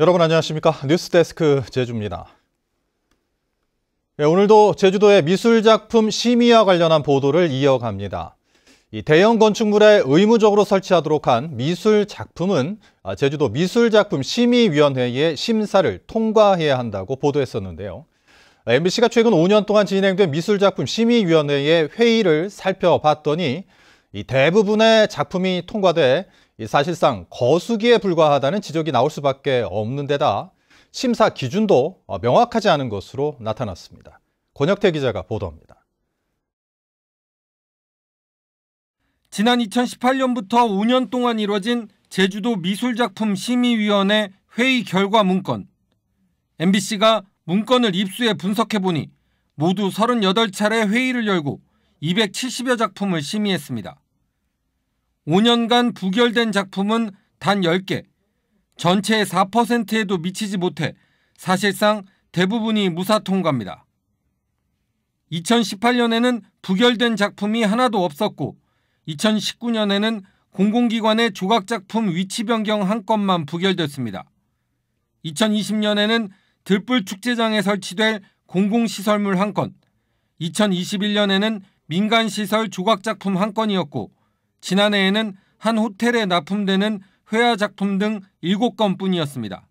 여러분 안녕하십니까 뉴스데스크 제주입니다. 네, 오늘도 제주도의 미술작품 심의와 관련한 보도를 이어갑니다. 대형 건축물에 의무적으로 설치하도록 한 미술작품은 아, 제주도 미술작품 심의위원회의 심사를 통과해야 한다고 보도했었는데요. MBC가 최근 5년 동안 진행된 미술작품 심의위원회의 회의를 살펴봤더니 대부분의 작품이 통과돼 사실상 거수기에 불과하다는 지적이 나올 수밖에 없는 데다 심사 기준도 어, 명확하지 않은 것으로 나타났습니다. 권혁태 기자가 보도합니다. 지난 2018년부터 5년 동안 이뤄진 제주도 미술작품 심의위원회 회의 결과 문건. MBC가 문건을 입수해 분석해보니 모두 38차례 회의를 열고 270여 작품을 심의했습니다. 5년간 부결된 작품은 단 10개, 전체의 4%에도 미치지 못해 사실상 대부분이 무사 통과입니다. 2018년에는 부결된 작품이 하나도 없었고 2019년에는 공공기관의 조각작품 위치 변경 한 건만 부결됐습니다. 2020년에는 들불축제장에 설치될 공공시설물 한 건, 2021년에는 민간시설 조각작품 한 건이었고, 지난해에는 한 호텔에 납품되는 회화 작품 등 7건 뿐이었습니다.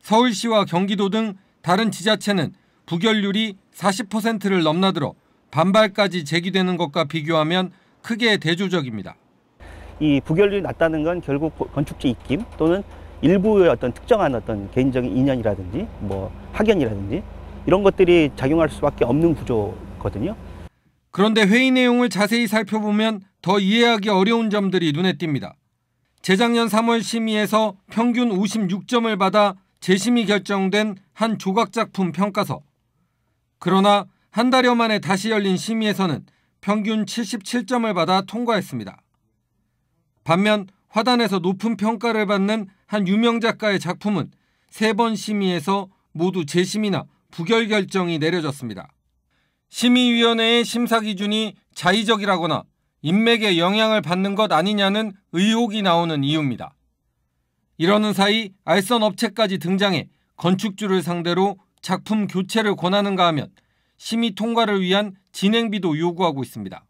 서울시와 경기도 등 다른 지자체는 부결률이 40%를 넘나들어 반발까지 제기되는 것과 비교하면 크게 대조적입니다. 이 부결률이 낮다는 건 결국 건축지 입김 또는 일부의 어떤 특정한 어떤 개인적인 인연이라든지 뭐 학연이라든지 이런 것들이 작용할 수밖에 없는 구조거든요. 그런데 회의 내용을 자세히 살펴보면 더 이해하기 어려운 점들이 눈에 띕니다. 재작년 3월 심의에서 평균 56점을 받아 재심이 결정된 한 조각작품 평가서. 그러나 한 달여 만에 다시 열린 심의에서는 평균 77점을 받아 통과했습니다. 반면 화단에서 높은 평가를 받는 한 유명 작가의 작품은 세 번 심의에서 모두 재심이나 부결 결정이 내려졌습니다. 심의위원회의 심사 기준이 자의적이라거나 인맥에 영향을 받는 것 아니냐는 의혹이 나오는 이유입니다. 이러는 사이 알선 업체까지 등장해 건축주를 상대로 작품 교체를 권하는가 하면 심의 통과를 위한 진행비도 요구하고 있습니다.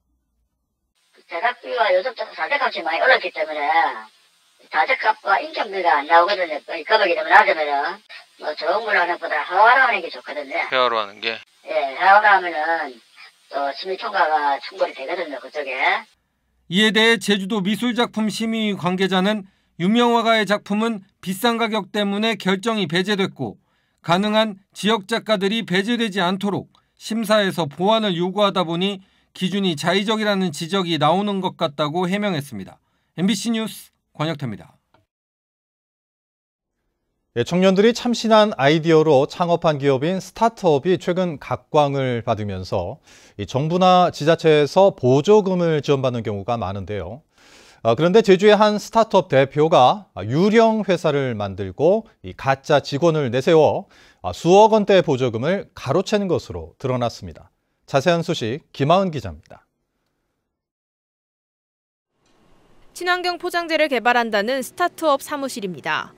제작비와 요즘 자재값이 많이 올랐기 때문에 자재값과 인건비가 안 나오거든요. 이 금액이 너무 낮으면뭐 좋은 걸 하는 것보다 하와로 하는 게 좋거든요. 하와로 하는 게? 예, 하와로 하면은 어, 시 평가가 충분히 되거든요. 그쪽에. 이에 대해 제주도 미술작품 심의위 관계자는 유명 화가의 작품은 비싼 가격 때문에 결정이 배제됐고 가능한 지역 작가들이 배제되지 않도록 심사에서 보완을 요구하다 보니 기준이 자의적이라는 지적이 나오는 것 같다고 해명했습니다. MBC 뉴스 권혁태입니다. 예, 청년들이 참신한 아이디어로 창업한 기업인 스타트업이 최근 각광을 받으면서 정부나 지자체에서 보조금을 지원받는 경우가 많은데요. 아, 그런데 제주의 한 스타트업 대표가 유령 회사를 만들고 가짜 직원을 내세워 아, 수억 원대 보조금을 가로챈 것으로 드러났습니다. 자세한 소식 김하은 기자입니다. 친환경 포장재를 개발한다는 스타트업 사무실입니다.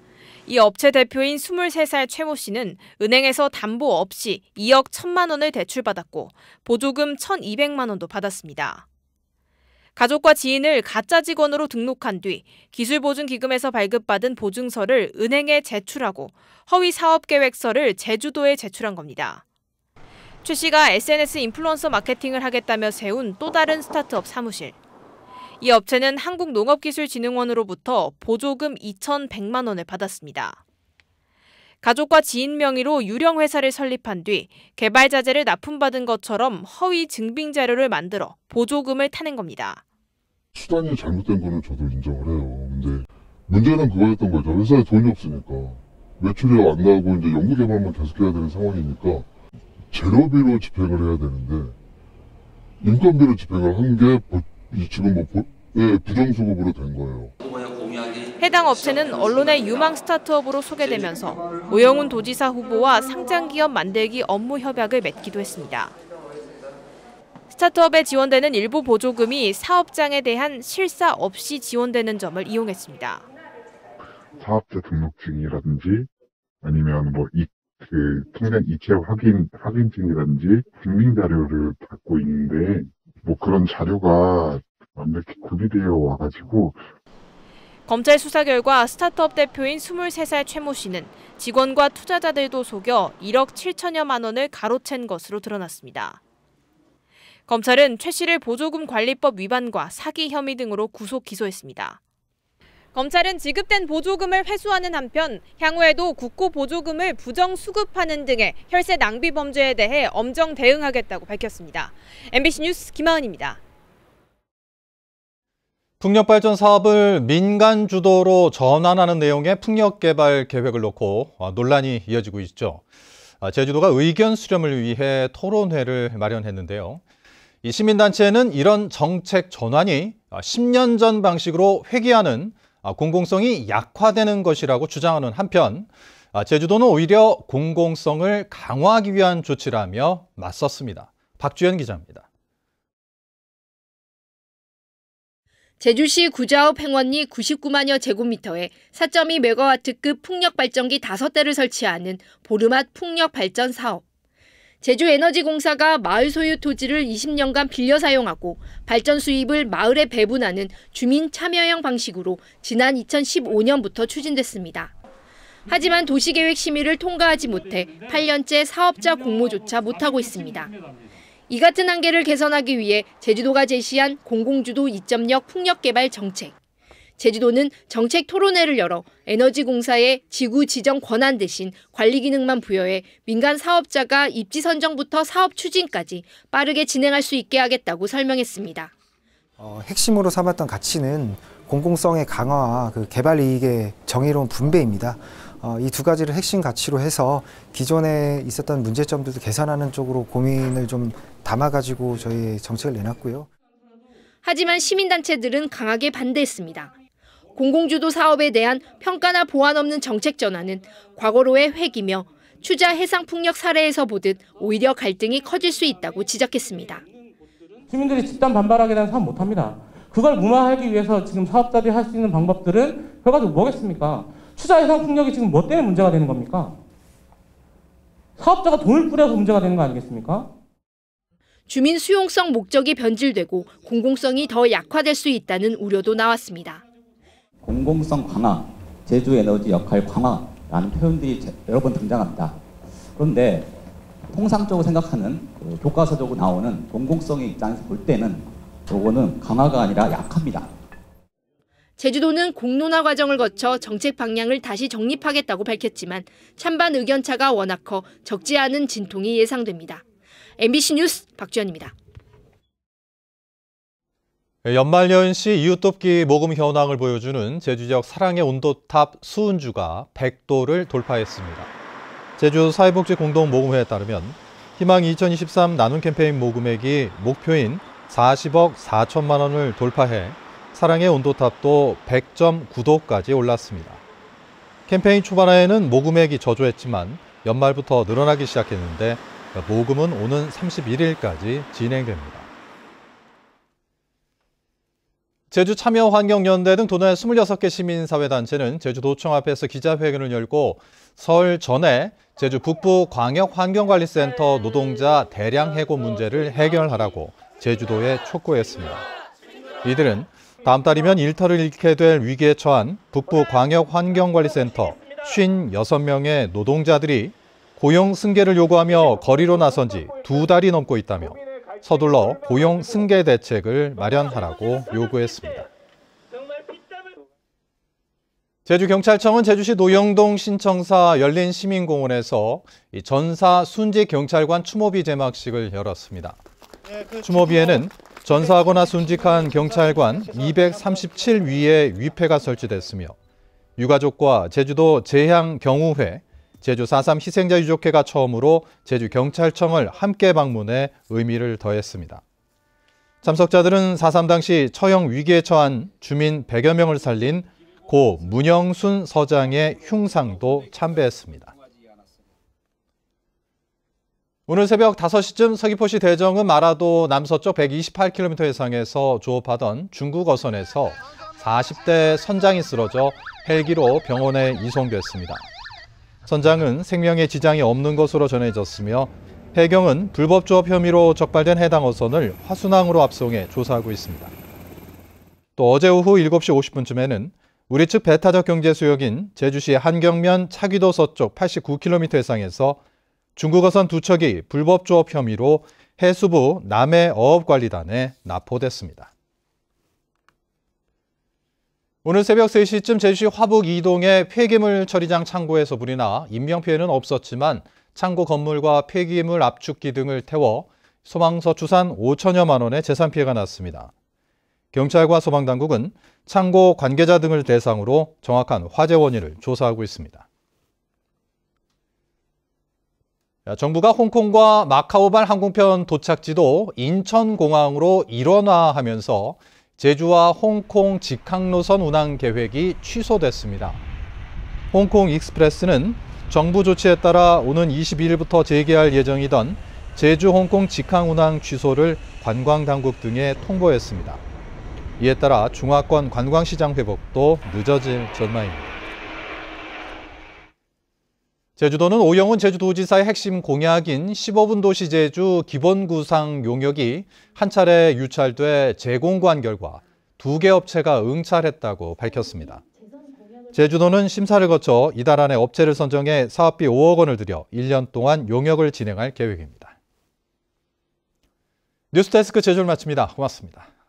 이 업체 대표인 23살 최 모 씨는 은행에서 담보 없이 2억 1천만 원을 대출받았고 보조금 1,200만 원도 받았습니다. 가족과 지인을 가짜 직원으로 등록한 뒤 기술보증기금에서 발급받은 보증서를 은행에 제출하고 허위 사업계획서를 제주도에 제출한 겁니다. 최 씨가 SNS 인플루언서 마케팅을 하겠다며 세운 또 다른 스타트업 사무실. 이 업체는 한국농업기술진흥원으로부터 보조금 2,100만 원을 받았습니다. 가족과 지인 명의로 유령 회사를 설립한 뒤 개발자재를 납품받은 것처럼 허위 증빙 자료를 만들어 보조금을 타낸 겁니다. 시간이 잘못된 거는 저도 인정을 해요. 근데 문제는 그거였던 거죠. 회사에 돈이 없으니까 매출이 안 나오고 이제 연구 개발만 계속해야 되는 상황이니까 재료비로 집행을 해야 되는데 인건비로 집행을 한게 뭐 지금 뭐 예, 부정수급으로 된 거예요. 해당 업체는 언론의 유망 스타트업으로 소개되면서 오영훈 도지사 후보와 상장기업 만들기 업무 협약을 맺기도 했습니다. 스타트업에 지원되는 일부 보조금이 사업장에 대한 실사 없이 지원되는 점을 이용했습니다. 사업자 등록증이라든지 아니면 뭐 이, 그 통장 이체 확인 확인증이라든지 증빙 자료를 받고 있는데 뭐 그런 자료가 완벽히 구비되어 와가지고 검찰 수사 결과 스타트업 대표인 23살 최 모 씨는 직원과 투자자들도 속여 1억 7천여만 원을 가로챈 것으로 드러났습니다. 검찰은 최 씨를 보조금 관리법 위반과 사기 혐의 등으로 구속 기소했습니다. 검찰은 지급된 보조금을 회수하는 한편 향후에도 국고 보조금을 부정 수급하는 등의 혈세 낭비 범죄에 대해 엄정 대응하겠다고 밝혔습니다. MBC 뉴스 김하은입니다. 풍력발전 사업을 민간 주도로 전환하는 내용의 풍력개발 계획을 놓고 아, 논란이 이어지고 있죠. 아, 제주도가 의견 수렴을 위해 토론회를 마련했는데요. 이 시민단체는 이런 정책 전환이 10년 아, 전 방식으로 회귀하는 공공성이 약화되는 것이라고 주장하는 한편 제주도는 오히려 공공성을 강화하기 위한 조치라며 맞섰습니다. 박주현 기자입니다. 제주시 구좌읍 행원리 99만여 제곱미터에 4.2메가와트급 풍력발전기 5대를 설치하는 보르맛 풍력발전 사업. 제주에너지공사가 마을 소유 토지를 20년간 빌려 사용하고 발전 수입을 마을에 배분하는 주민 참여형 방식으로 지난 2015년부터 추진됐습니다. 하지만 도시계획 심의를 통과하지 못해 8년째 사업자 공모조차 못하고 있습니다. 이 같은 한계를 개선하기 위해 제주도가 제시한 공공주도 2.0 풍력개발 정책. 제주도는 정책 토론회를 열어 에너지공사의 지구 지정 권한 대신 관리 기능만 부여해 민간 사업자가 입지 선정부터 사업 추진까지 빠르게 진행할 수 있게 하겠다고 설명했습니다. 어, 핵심으로 삼았던 가치는 공공성의 강화와 그 개발 이익의 정의로운 분배입니다. 어, 이두 가지를 핵심 가치로 해서 기존에 있었던 문제점들도 개선하는 쪽으로 고민을 좀 담아가지고 저희 정책을 내놨고요. 하지만 시민단체들은 강하게 반대했습니다. 공공주도 사업에 대한 평가나 보완 없는 정책 전환은 과거로의 획이며 추자 해상 풍력 사례에서 보듯 오히려 갈등이 커질 수 있다고 지적했습니다. 시민들이 집단 반발하게 되면 사업 못합니다. 그걸 무마하기 위해서 지금 사업자들이 할 수 있는 방법들은 결과적으로 뭐겠습니까? 추자 해상 풍력이 지금 뭐 때문에 문제가 되는 겁니까? 사업자가 돈을 뿌려서 문제가 되는 거 아니겠습니까? 주민 수용성 목적이 변질되고 공공성이 더 약화될 수 있다는 우려도 나왔습니다. 공공성 강화, 제주 에너지 역할 강화라는 표현들이 여러 번 등장합니다. 그런데 통상적으로 생각하는 그 교과서적으로 나오는 공공성의 입장에서 볼 때는 요거는 강화가 아니라 약합니다. 제주도는 공론화 과정을 거쳐 정책 방향을 다시 정립하겠다고 밝혔지만 찬반 의견 차가 워낙 커 적지 않은 진통이 예상됩니다. MBC 뉴스 박주연입니다 네, 연말연 시 이웃돕기 모금 현황을 보여주는 제주 지역 사랑의 온도탑 수은주가 100도를 돌파했습니다. 제주 사회복지 공동 모금회에 따르면 희망 2023 나눔 캠페인 모금액이 목표인 40억 4천만 원을 돌파해 사랑의 온도탑도 100.9도까지 올랐습니다. 캠페인 초반에는 모금액이 저조했지만 연말부터 늘어나기 시작했는데 그러니까 모금은 오는 31일까지 진행됩니다. 제주참여환경연대 등 도내 26개 시민사회단체는 제주도청 앞에서 기자회견을 열고 설 전에 제주 북부 광역환경관리센터 네. 노동자 대량 해고 아, 문제를 네. 해결하라고 제주도에 촉구했습니다. 이들은 다음 달이면 일터를 잃게 될 위기에 처한 북부 광역환경관리센터 56명의 노동자들이 고용 승계를 요구하며 거리로 나선 지 두 달이 넘고 있다며 서둘러 고용 승계 대책을 마련하라고 요구했습니다. 제주경찰청은 제주시 노영동 신청사 열린 시민공원에서 전사 순직 경찰관 추모비 제막식을 열었습니다. 네, 그 추모비에는 전사하거나 순직한 경찰관 237위의 위패가 설치됐으며 유가족과 제주도 재향경우회, 제주 4.3 희생자 유족회가 처음으로 제주 경찰청을 함께 방문해 의미를 더했습니다. 참석자들은 4.3 당시 처형 위기에 처한 주민 100여 명을 살린 고 문영순 서장의 흉상도 참배했습니다. 오늘 새벽 5시쯤 서귀포시 대정은 마라도 남서쪽 128km 해상에서 조업하던 중국 어선에서 40대 선장이 쓰러져 헬기로 병원에 이송됐습니다. 선장은 생명에 지장이 없는 것으로 전해졌으며 해경은 불법 조업 혐의로 적발된 해당 어선을 화순항으로 압송해 조사하고 있습니다. 또 어제 오후 7시 50분쯤에는 우리 측 배타적 경제 수역인 제주시 한경면 차귀도 서쪽 89km 해상에서 중국 어선 두 척이 불법 조업 혐의로 해수부 남해 어업관리단에 납포됐습니다. 오늘 새벽 3시쯤 제주시 화북 이동의 폐기물 처리장 창고에서 불이 나 인명피해는 없었지만 창고 건물과 폐기물 압축기 등을 태워 소방서 추산 5천여만 원의 재산 피해가 났습니다. 경찰과 소방당국은 창고 관계자 등을 대상으로 정확한 화재 원인을 조사하고 있습니다. 정부가 홍콩과 마카오발 항공편 도착지도 인천공항으로 일원화하면서 제주와 홍콩 직항노선 운항 계획이 취소됐습니다. 홍콩 익스프레스는 정부 조치에 따라 오는 22일부터 재개할 예정이던 제주 홍콩 직항 운항 취소를 관광 당국 등에 통보했습니다. 이에 따라 중화권 관광시장 회복도 늦어질 전망입니다. 제주도는 오영훈 제주도지사의 핵심 공약인 15분 도시 제주 기본구상 용역이 한 차례 유찰돼 재공고한 결과 두 개 업체가 응찰했다고 밝혔습니다. 제주도는 심사를 거쳐 이달 안에 업체를 선정해 사업비 5억 원을 들여 1년 동안 용역을 진행할 계획입니다. 뉴스데스크 제주를 마칩니다. 고맙습니다.